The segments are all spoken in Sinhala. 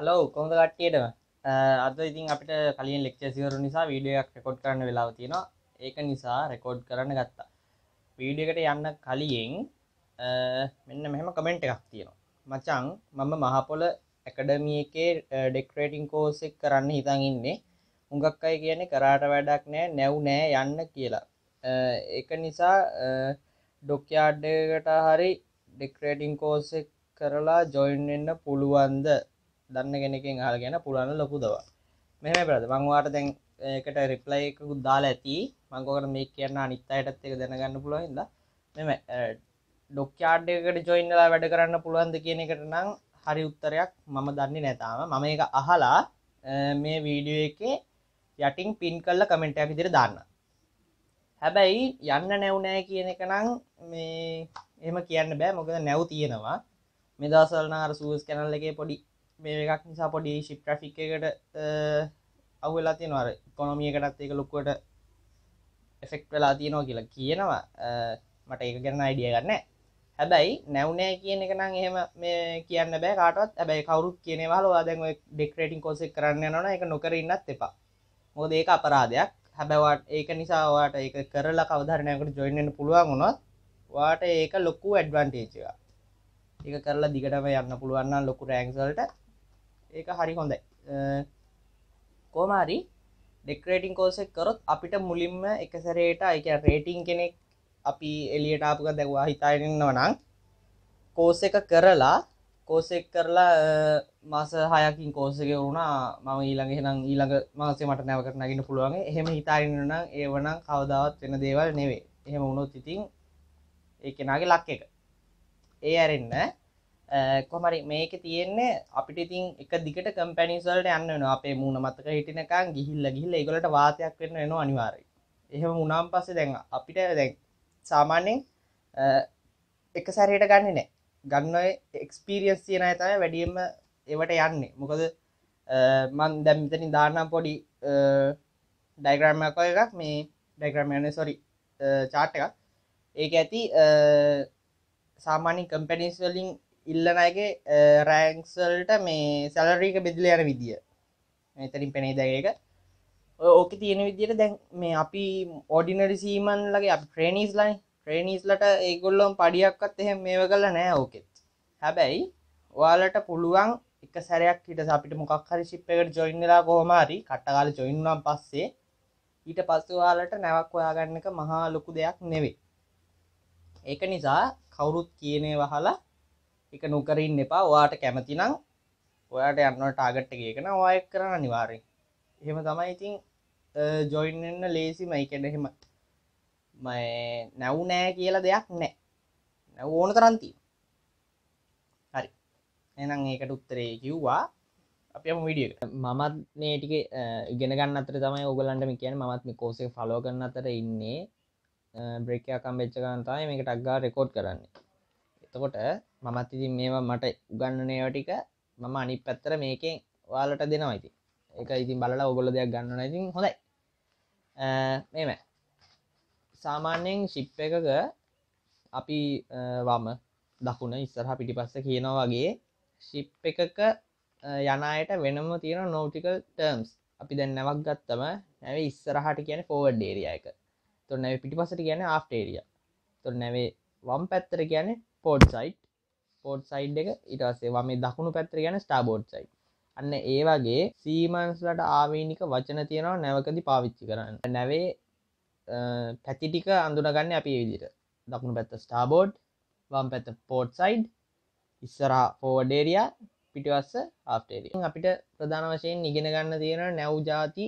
හලෝ කොහොමද කට්ටියටම අද ඉතින් අපිට කලින් ලෙක්චර් සිවරු නිසා වීඩියෝයක් රෙකෝඩ් කරන්න වෙලාව තියෙනවා ඒක නිසා රෙකෝඩ් කරන්න ගත්තා වීඩියෝ එකට යන්න කලින් මෙන්න මෙහෙම කමෙන්ට් එකක් තියෙනවා මචං මම මහපොළ ඇකඩමිය එකේ ඩෙක්රේටින් කෝස් එක කරන්න හිතන් ඉන්නේ හුඟක් අය කියන්නේ කරාට වැඩක් නෑ නැව් නෑ යන්න කියලා ඒක නිසා ඩොක්යාඩ්ඩකට හරි ඩෙක්රේටින් කෝස් කරලා ජොයින් වෙන්න පුළුවන්ද දන්න කෙනෙකින් හල් ගැන පුළන්න ලොකු දව මෙහම පරද මංවාට දැන් එකට රිප්ලයිකුත් දාලා ඇති මංකෝකට මේ කියන්න අනිත් අයටත් එක දැනගන්න පුළුවන්ද මෙම ඩොක්්‍යාඩ්කට ජොයින්නලා වැඩ කරන්න පුළුවන්ද කියන එකට නම් හරි උත්තරයක් මම දන්නේ නැතාම මම එක අහලා මේ වීඩියෝ එක යටින් පින් කල්ල කමෙන්ටයක් විදිර දාන්න හැබැයි යන්න නැවනෑ කියන එක නම් මේ එම කියන්න බෑ මොකද නැව් තියෙනවා මේ දසල්නාර සූස් කැනල්ල එක පොඩි මේ එකක් නිසා පොඩි ශිප් ට්‍රෆික් එකට අවුවෙලා තියෙනවාර කොනොමියකටත් එක ලොක්කොට එෆෙක්් වෙලා තියෙනවා කියලා කියනවා මට ඒක ගැන අයිඩිය ගන්න හැබැයි නැවනෑ කියන එක නම් එහෙම මේ කියන්න බෑ කාටත් ඇබැයි කවරුත් කියනවාලවා දැන් ඩෙක්රේටින් කොසෙක් කරන්න නොන එක නොකරන්නත් එපා මොද ඒක අපරාධයක් හැබැවට ඒක නිසාවාට ඒක කරලා කවධරණයකට ජොයින්න පුළුවන් වුණොත් වාට ඒක ලොකු ඇඩ්වන්ටේජවා ඒක කරලා දිගටම යන්න පුළුවන්න ලොකු රෑංසල්ට ඒක හරි හොඳයි කෝමාරි ඩෙක්රේටින් කෝසෙක් කරොත් අපිට මුලින්ම එකසරේට එක රේටිං කෙනෙක් අපි එලියට ආපුක දැවා හිතායන්නව නං කෝස එක කරලා කෝසෙක් කරලා මාස හයකින් කෝසක වුණා මම ඊළඟ නම් ඊළඟ මාසේ මට නැවකට නගෙන පුළුවන් එහෙම හිතාරන්නන ඒවනම් කවදාවත් වෙන දේවල් නෙවේ එහෙම වුණොත් ඉතින් ඒ කෙනගේ ලක් එක ඒ ඇරෙන්න්න කොමරි මේක තියෙන්නේ අපිට ඉතින් එක දිගට කම්පැනිස්වලට යන්න නවා අපේ මූුණ මතක හිටිනකං ගිහිල්ල ගිහිල්ල එකගලට වාතයක් වෙන්න එනවා අනිවාරයි එහෙම උනාම් පස්සේ දැන් අපිට දැන් සාමාන්‍යෙන් එක සැරයට ගන්න නෑ ගන්න එක්ස්පීරියන්ස් තියෙන තම වැඩියම එවට යන්නේ මොකද මන් දැමිතනි දානම් පොඩි ඩයිග්‍රම්මකොය එකක් මේ ඩයිග්‍රම්යන සොරි චාට් එකක් ඒක ඇති සාමාන්‍යින් කම්පැනිස්වලින් ඉල්ලන අයගේ රෑන්ක්සල්ට මේ සැලරීක බෙදල යන විදිිය එතරින් පෙනේ දැක ඕක තියෙන විදියට දැන් මේ අපි ඕඩිනරි සීමන් ලගේ අප ට්‍රේනිස් ලයි ට්‍රේනිස්ලට ඒගොල්ලොම් පඩියක්කත් එහෙම මේව කල නෑ ඕකෙත් හැබැයි ඔයාලට පුළුවන් එක සැරයක් හිට අපිට මොකක් හරි ශිප්පකට ජොයින්ලා කොහොමරි කට්ටකාල ජොයින්නම් පස්සේ ඊට පස්සවාලට නැවක් ඔයාගන්නක මහා ලොකු දෙයක් නෙවේ ඒක නිසා කවුරුත් කියනේ වහලා එක නොකරන්න එපා වාට කැමතිනම් ඔයාට යන්න ටාගට් එකන ඔය කරන අනිවාරෙන් එහෙම තමයි ඉතින් ජොයින්න්න ලේසි මයිකඩ එහෙම නැව් නෑ කියලා දෙයක් නෑ නැව ඕන කරන්ති හරි එනම් ඒකට උත්තරේ කිව්වා අපම විඩිය මමත් නේටික ඉගෙන ගන්න අතර තමයි ඔගලන්ටම කියන මත් මේ කෝසේ ෆලෝ කරන අතර ඉන්නේ බ්‍රේකයක්කම් වෙච්ච ගන්තයි මේක ටක්ගා රෙකෝඩ් කරන්නේ එතකොට මමත් ඉතින් මේවා මට උගන්නන ඒවා ටික මම අනිත් පැත්තට මේකෙන් ඔයාලට දෙනවා ඉතින් ඒක ඉතින් බලලා ඔයගොල්ලෝ දෙයක් ගන්න ඉතින් හොඳයි මේම සාමාන්‍යයෙන් ශිප් එකක අපි වම දකුණ ඉස්සරහා පිටිපස්ස කියනවා වගේ ශිප් එකක යන අයට වෙනම තියෙන නෝටිකල් ටර්ම්ස් අපි දැන් නැවක් ගත්තම නැව ඉස්සරහට කියන ෆෝවඩ් ඩේරිය එක තො නැව පිටිපසට කියන ආෆ්ටේරිය තො නැවේ වම් පැත්තර කියන්නේ පෝට් සයිට් පෝට් සයිඩ් එක ඉටසේ වම දකුණු පැත්‍ර ගැන ස්ටාබෝඩ් සයිට් අන්න ඒ වගේ සීමන්ස්ලට ආවීනික වචන තියෙනවා නැවකදි පාවිච්චි කරන්න නැවේ පැතිටික අඳුනගන්න අපි විදිට දකුණු පැත්ත ස්ටාබෝඩ් වම් පැත්ත පෝට් සයිඩ් ඉස්සරා පෝඩේරයා පිටිවස්ස ආප්ටේරිය අපිට ප්‍රධාන වශයෙන් ඉගෙන ගන්න තියෙන නැව් ජාති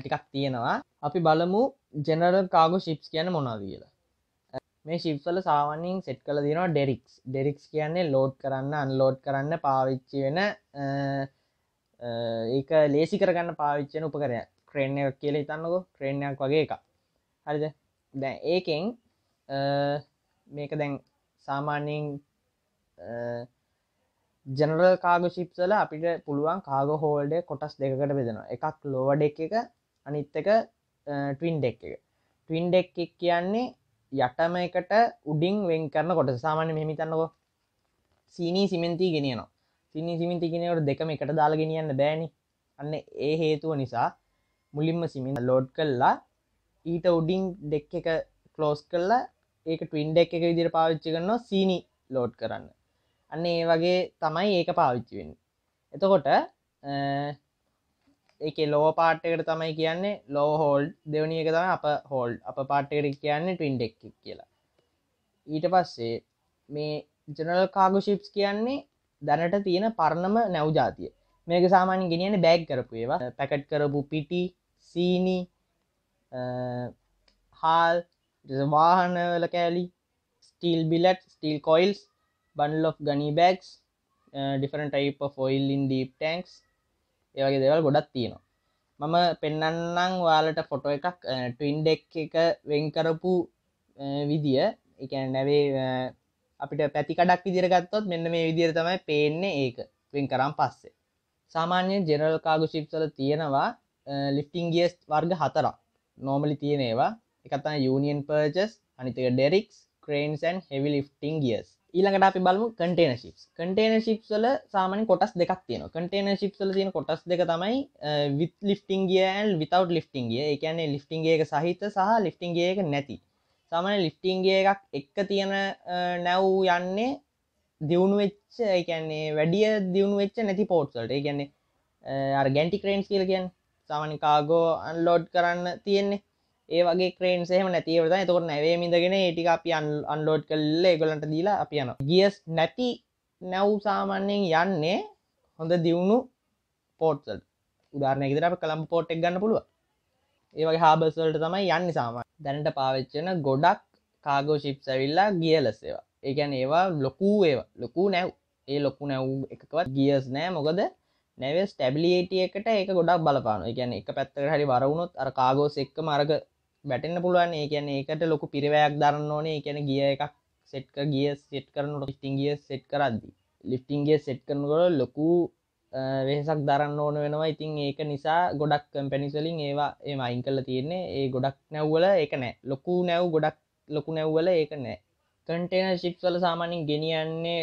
ටිකක් තියෙනවා අපි බලමු ජෙනරල් කාගෝ ශිප්ස් කියන මොනා කියලා මේ ශිප්සල සාමාන්‍යයෙන් සෙට් කළ දෙනවා ඩෙරික්ස් ඩෙරික්ස් කියන්නේ ලෝඩ් කරන්න අන්ලෝඩ් කරන්න පාවිච්චි වෙන ඒක ලේසි කරගන්න පාවිච්චෙන උපකරය ක්‍රේණ එක කියල හිතන්නකො ක්‍රේණයක් වගේ එක හරිද දැ ඒකෙන් මේක දැන් සාමාන්‍යයෙන් ජනරල් කාග ශිප්සල අපිට පුළුවන් කාග හෝල්ඩ කොටස් දෙකට බෙදෙනවා එකක් ලෝවඩ එක අනිත්තක ටවින් ඩෙක් එක ටවින් ඩෙක් කියන්නේ යටම එකට උඩින් වෙන් කරන කොට සාමාන්‍ය මෙහිමිතන්නකෝ සීනී සිමෙන්තිී ගෙනනවා සිනි සිමින්ති ගෙනවට දෙකම එකට දාලා ගෙනියන්න බෑනි අන්න ඒ හේතුව නිසා මුලින්ම සිමින් ලෝඩ් කල්ලා ඊට උඩින් දෙක් එක කලෝස් කල්ලා ඒක ටවින්ඩ එක විදිර පාවිච්චි කරනවා සීනි ලෝඩ් කරන්න අන්න ඒ වගේ තමයි ඒක පාවිච්චිවෙන් එතකොට එක ලෝ පාට්කට තමයි කියන්නේ ලෝ හෝල්් දෙවනි එක තම අප හෝල්් අප පාට්ටකට කියන්නේ ටන්ඩෙක් කියලා ඊට පස්සේ මේ ජනල් කාගු ශිප්ස් කියන්නේ දැනට තියෙන පරණම නැව්ජාතිය මේක සාමාන්‍ය ගෙනියන බෑග් කරපු ඒවා පැකට් කරපු පිටි සීනි හාල් වාහනවල කෑලි steel billet steel coils bundle of gunny bags different type of oil in deep tanks ඒවගේ දෙවල් ගොඩක් තියෙනවා මම පෙන්නන්නම් වාලට ෆොටෝ එකක් ටවින්ඩෙක් එක වෙන්කරපු විදිය එක නැවේ අපිට පැතිකඩක් විදිරගත්තොත් මෙන්න මේ විදිර තමයි පේන්නේ ඒක වෙන් කරම් පස්සේ සාමාන්‍ය ජෙනරල් කාගු ශිප්සල තියෙනවා ලිෆ්ටිං ගියස් වර්ග හතරක් නෝමලි තියෙනේවා එකතන යුනියන් පර්ජස් අනිතක ඩෙරික්ස් ක්‍රේන්සන් හෙවි ලිෆ්ටිං ගියස් ඊළඟට අපි බලමු කටේන ශිප් කටේන ශිප්සල සාමන කොටස් දෙකක් තියෙන කටේන ශිප්සල තියෙන කොටස් දෙක තමයි විත් ලිස්ටිංගියල් විතවට් ලිස්ටිංගිය එකන්නේ ලිස්ටිංගේක සහිත සහ ලිස්ටිංගේක නැති සාමන ලිස්ටිංගේ එකක් එක්ක තියෙන නැව් යන්නේ දියුණු වෙච්ච එකන්නේ වැඩිය දියුණු වෙච්ච නැති පෝට්සල්ට කියන්නේ අරගැන්ටි ක්‍රේන්ස් කියලගෙන් සාමනි කාගෝ අන්ලෝඩ් කරන්න තියෙන්නේ ඒවගේ ක්‍රේන් සේම නැතිව තොර නැවේ මිඳගෙන ඒටික අපි අන්ලෝඩ් කල්ල ගොලන්ට දීලා අප යන ගියස් නැති නැව් සාමාන්‍යයෙන් යන්නේ හොඳ දියුණු පෝට්සල් උදාරනයකෙදර අප කළම් පෝට්ක් ගන්න පුළුව ඒවගේ හාබස්වලට තමයි යන්න සාම දැනට පාවිච්චන ගොඩක් කාගෝ ශිප් සැවිල්ලා ගියලස්සේවා ඒගැන ඒවා ලොකූ ඒවා ලොකු නැව් ඒ ලොකු නැව් එකකවත් ගියස් නෑ මොකද නැව ස්ටැබිලියටිය එකට ඒක ගොඩක් බලපාන ගැන එක පැත්තර හරි වරුණොත් අර කාගෝස් එක්ක මරග බැටන්න පුළුවන් ඒ කියන එකට ලොකු පිරිවයක් දරන්න ඕනේ කියන ගිය එකක් සෙට්ක ගිය සෙට් කරනට ලිස්ටිංගිය සෙට් කරද්දි ලිෆ්ටිංගේ සෙට් කරනකොට ලොකු වෙහසක් දරන්න ඕන වෙනවා ඉතින් ඒක නිසා ගොඩක් කම්පැනිසලින් ඒවා ඒ අයින් කල තියෙන්නේ ඒ ගොඩක් නැව්වල එක නෑ ලොකු නැව් ගොඩක් ලොකු නැව්වල ඒක නෑ කටේන ශිප් වල සාමානින් ගෙනියන්නේ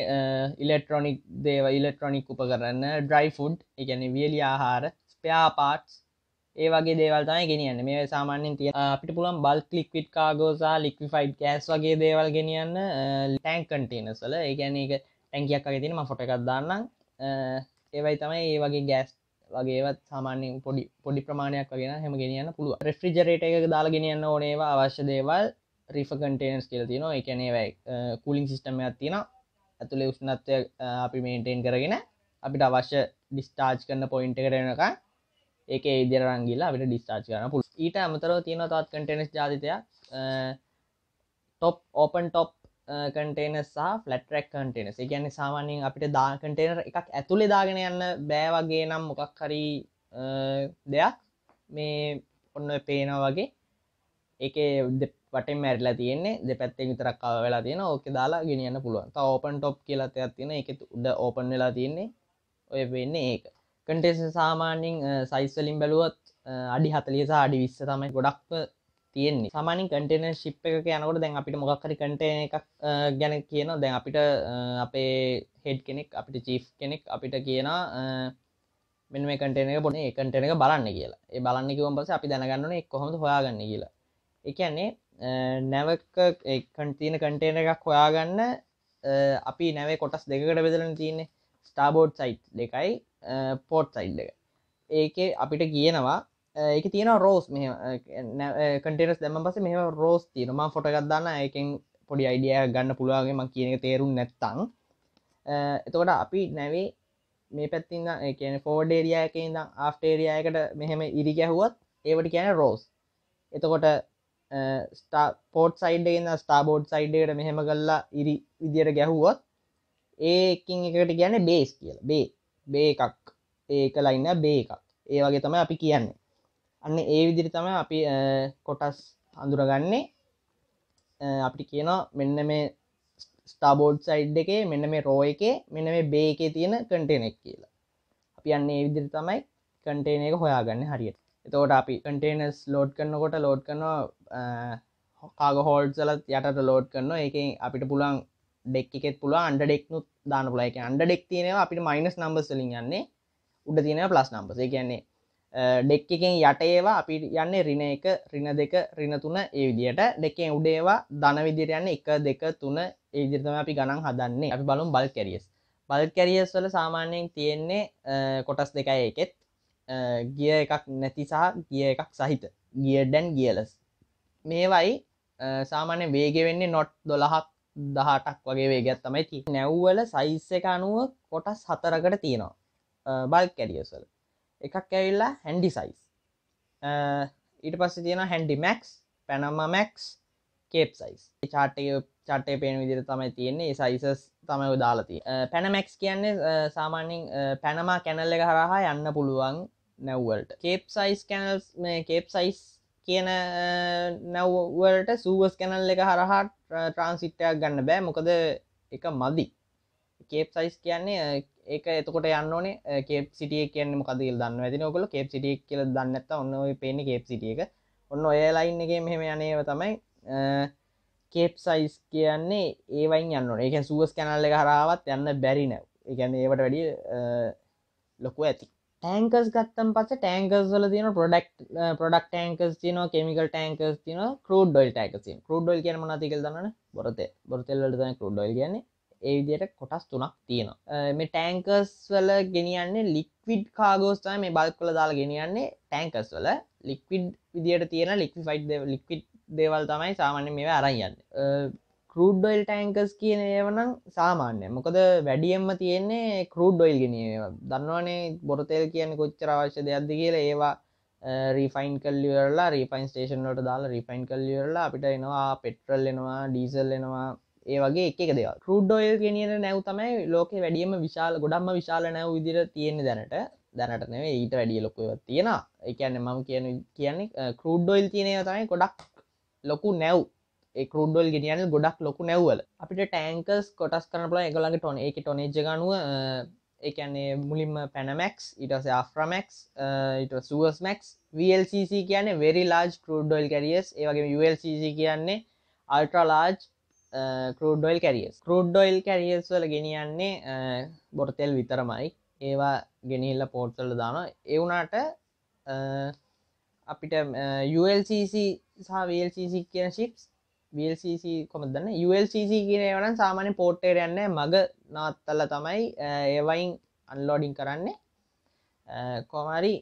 ඉලෙක්ට්‍රොනික් දේව ඉලෙක්ට්‍රොනික් උප කරන්න ඩ්‍රයි ෆුඩ් එකන වියලි ආහාර ස්පයා පාට්ස් ඒ වගේ දේවල්තයි ගෙනියන්න මේ සාමාන්‍යෙන් තිය අපිට පුළන් බල් ලික්විට් කාගෝසා ලික්විෆයිඩ් ගෑස් වගේ දේවල් ගෙනියන්න ටැන් කටේනසල ඒගැන එක ටැන්කයක් අගේ තින ම ෆොට එකක් දන්නම් ඒවයි තමයි ඒ වගේ ගෑස් වගේවත් සාමාන්‍යෙන් පොඩි පොඩි ප්‍රමාණයක් වගෙන හම ගෙනියන්න පුළුව රෙෆ්‍රිජරේට එක දාලා ගෙනියන්න ඕනේවා අවශ්‍ය දේවල් රිෆ කටේනස් කියල තින එකනේවයි කුලින් සිිස්ටම ඇතින ඇතුළේ උෂ්නත්වය අපි මේන්ටෙන් කරගෙන අපිට අවශ්‍ය ඩිස්ටාජ් කරන්න පොයින්ට කරනකා ඒක ඉදිර රංගිලා අපිට ඩිස්ටාච් කරන පුළ ඊට අමතරව තියෙන තත් කටනස් ජාතිතයක් ටොප් ඕපන් ටොප් කටේනස් සහ ෆලටරක් කටේනස් ගැන සාමාන්‍යෙන් අපිට දා කටේනර් එකක් ඇතුළෙ දාගෙන යන්න බෑ වගේ නම් මොකක් හරි දෙයක් මේ ඔන්න පේන වගේ එක වටේ මැරලා තියෙන්නේ දෙපැත්තෙන් විතරක් කව වෙලා තියෙන ඕක දාලා ගෙනියන්න පුළුවන් තව ඕපන් ටොප් කියලා තයක් තියෙන එක උඩ ඕපන් වෙලා තියෙන්නේ ඔය වෙන්නේ ඒක කටේස සාමාන්‍යෙන් සයිස්වලින් බැලුවත් අඩි හතලියස අඩි විස්ස තමයි ගොඩක්ව තියෙන්නේ සාමානින් කටන ශිප් එක යනකොට දැන් අපිට මොක්කරි කටන එකක් ගැන කියන දැන් අපිට අපේ හෙඩ් කෙනෙක් අපිට චීෆ් කෙනෙක් අපිට කියනා මෙ මේ කටන එක බොන කටන එක බලන්න කියලා ඒ බලන්න කිවම් පස අපි දැනගන්නන එක් කොහොඳ හොයාගන්න කියලා එකන්නේ නැවක කන්තින කටේන එකක් හොයාගන්න අපි නැවේ කොටස් දෙකට බෙදරන තියන්නේ ස්ටාබෝඩ් සයිට් දෙකයි පෝට් සයිල්ඩ එක ඒක අපිට කියනවා එක තියෙන රෝස් කටේරස් දැම පස මෙ රෝස් තියනම ෆොටගත්දන්න එකෙන් පොඩි අයිඩිය ගන්න පුළුවගේ ම කියන එක තේරුම් නැත්තං එතකොට අපි නැවේ මේ පැත්තින්න කියන ෆෝඩේරියයක ඉඳම් ආෆ්ටේරියයකට මෙහෙම ඉරි ගැහුවත් ඒවට කියන රෝස් එතකොට ස්ටා පෝට් සයිඩ්ගන්න ස්ටාබෝඩ් සයිඩ්ඩට මෙහෙම කල්ලා ඉරි විදියට ගැහුවත් ඒකින් එකට කියන බේස් කියල බේ බේ එකක් ඒක ලයින්න බේ එකක් ඒ වගේ තමයි අපි කියන්නේ අන්න ඒ විදිරි තම අපි කොටස් හඳුරගන්නේ අපි කියන මෙන්න මේ ස්ටාබෝඩ් සයිඩ් එකේ මෙන්න මේ රෝ එකේ මෙන්න මේ බේ එකේ තියෙන කටේනෙක් කියලා අපි යන්න ඒ විදිරි තමයි කටේන එක හොයාගන්න හරියට එතෝට අපි කටේනස් ලෝඩ් කරනකොට ලෝඩ් කරනවා කාග හෝල්ඩ් සලත් යටට ලෝඩ් කරනවා එක අපිට පුළන් ඩෙක් එකෙත් පුළුව අන්ඩෙක්නුත් දාන පුලයික අන්ඩෙක් තියෙනවා අපිට මයිනස් නම්බස්ලින් යන්නේ උඩ තියෙන ප්ලස් නම්බසේ කියන්නේ ඩෙක් එකෙන් යට ඒවා අපි යන්නේ රින එක රින දෙක රින තුන ඒ විදියට දෙකෙන් උඩේවා ධන විදිර යන්න එක දෙක තුන ඒ විදිරතම අපි ගණන් හදන්නේ අපි බලුම් බල් කැරියස් බල් කැරියස් වල සාමාන්‍යයෙන් තියෙන්නේ කොටස් දෙකයි එකෙත් ගිය එකක් නැතිසා ගිය එකක් සහිත ගියඩැන් ගියලස් මේවයි සාමාන්‍ය වේග වෙන්නේ නොට් දොළහක් දහටක් වගේ වේගත් තමයි ති නැව්වල සයිස් එක අනුව කොටස් හතරකට තියෙනවා බල් කැඩියසල් එකක් ඇවිල්ලා හැන්ඩි සයිස් ඊට පස්ස තියෙන handymax Panamax capesize චාටය චටේ පේන විදිර තමයි තියෙන්නේ සයිසස් තමයි දාලති පැනමැක්ස් කියන්නේ සාමාන්‍යෙන් පැනමා කැනල්ල එක හරහා යන්න පුළුවන් නැව්වල්ට කේප් සයිස් කැනල්ස් මේ කේප් සයිස් කියන නැව්වලට සූවස් කැනල් එක හරහා ට්‍රාන්සිට්ටයක් ගන්න බෑ මොකද එක මදි කේප් සයිස් කියන්නේ ඒක එතකොට යන්නනේ කේප් සිටිය කියන මොකදල් දන්න ඇති ඔකල කේප් සිටිය කියල දන්නත ඔන්න පේන කේප් සිටිය එක ඔන්න ඔයලයින් එක මෙහෙම යනව තමයි කේප් සයිස් කියන්නේ ඒවයින් යන්න ඒක සුවස් කැනල්ල එක හරාවත් යන්න බැරි නැව් එකැන ඒවට වැඩිය ලොකු ඇති ටෑන්කස් ගත්තම් පස ටෑන්කස් වල තින පොඩක් පොඩක් ටෑන්කස් තින කෙමිකල් ටෑන්කස් තින කරඩ් ොල් ටෑකසින් කරඩ් ොල් කියන නතිකල් දන්න බොරත බොරතෙල්ලට දන කරඩ් ොල් කියන්නේ ඒවිදියට කොටස් තුනක් තියෙනවා මේ ටෑන්කස් වල ගෙනියන්නේ ලික්විඩ් කාගෝස්තය මේ බල් කළ දාලා ගෙනියන්නේ ටෑන්කස් වල ලික්විඩ් විදිට තියෙන ලික්විෆයිඩ් ලික්විඩ් දේවල් තමයි සාමාන්‍ය මේ අරයන්න කරඩ්ඩොයිල් ටෑන්කස් කියන ඒවනම් සාමාන්‍ය මොකද වැඩියම්ම තියෙන්නේ කරඩ්ඩොයිල් ගෙනව දන්නවනේ බොරතෙල් කියන කොච්චර අවශ්‍ය දෙයක්ද කියලා ඒවා රිෆයින් කල්ලිවරලා රිෆයින් ස්ටේෂන්ලට දාලා රිෆයින් කල්ලිවරලා අපිට එනවා පෙට්‍රල් එනවා ඩීසල් එනවා ඒ වගේ එක දෙව කරඩ්ඩොයිල් ගෙනියෙන නැව් තමයි ලෝක වැඩියම විශාල ගොඩම්ම විශාල නැව් විදිර තියෙන්නේ දැනට දැනට නෙවේ ඊට වැඩිය ලොකව තියෙන එකන්න මම කියන කියන්නේ කරඩ්ඩොයිල් තියෙනය තමයි ගොඩක් ලොකු නැව් කරුඩ්ඩල් ගෙනියන ගොඩක් ලොකු නැවල අපිට ටෑන්කස් කොටස් කරනපල එකළඟ ටොන එක ටොනෙජ ගනුව ඒන්නේ මුලින්ම පැනමැක්ස් ඉටස ආෆ්‍රමැක්ස් ඉට සුවස්මැක්ස් වල්CC කියන වෙරි ලාජ් කරුඩ්ඩොල් කැරියස් ඒවගේ ULCC කියන්නේ අල්ට්‍රලාජ් කරුඩ්ඩොල් කැරියස් කරුඩ්ඩොයිල් කැරියස් වල ගෙනියන්නේ බොරතෙල් විතරමයි ඒවා ගෙනහිල්ල පෝට්සල දාන ඒවුනාට අපිට ULCC සහ වල්CC කියන ශිප්ස් වල්CC කොමදන්න ULCC කියනවන සාමාන්‍ය පෝට්ටේර යන්න මග නාත්තල්ල තමයි ඒවයින් අන්ලෝඩිං කරන්නේ කොමරි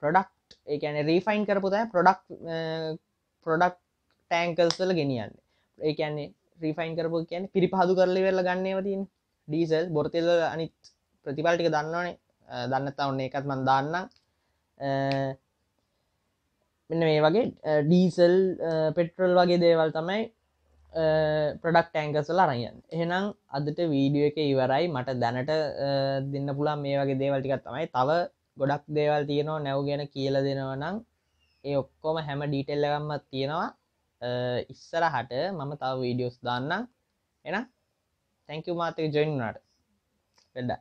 ප්‍රඩක්් එකන රීෆයින් කරපුතයි ප්‍රොඩක් ප්‍රොඩක් ටෑන්කල්ස්වල ගෙනියන්න ඒකන්නේ රීෆයින් කරපු කියන පිරිපහදු කරලි වෙල්ල ගන්නවතින් ඩීසල් බොර්තෙල්ල අනිත් ප්‍රතිපල්ටික දන්නවනේ දන්නත ඔන්නේ එකත් මන් දන්නම් මෙන්න මේ වගේ ඩීසල් පෙට්‍රල් වගේ දේවල් තමයි ප්‍රඩක්් ටෑන්කසල අරයන් එහෙනම් අදට වීඩියෝ එක ඉවරයි මට දැනට දෙන්න පුළන් මේ වගේ දේවල්ටිකත් තමයි තව ගොඩක් දේවල් තියෙනවා නැව් ගැන කියල දෙනව නම් ඒ ඔක්කොම හැම ඩීටෙල්ලගම්මත් තියෙනවා ඉස්සර හට මම තව වීඩියෝස් දාන්න එන තැංකව මාතක ජොයින්නට පෙඩ්ඩා